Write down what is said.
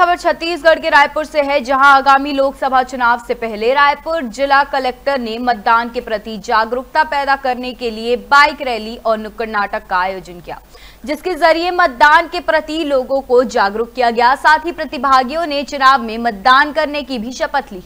खबर छत्तीसगढ़ के रायपुर से है जहां आगामी लोकसभा चुनाव से पहले रायपुर जिला कलेक्टर ने मतदान के प्रति जागरूकता पैदा करने के लिए बाइक रैली और नुक्कड़ नाटक का आयोजन किया जिसके जरिए मतदान के प्रति लोगों को जागरूक किया गया साथ ही प्रतिभागियों ने चुनाव में मतदान करने की भी शपथ ली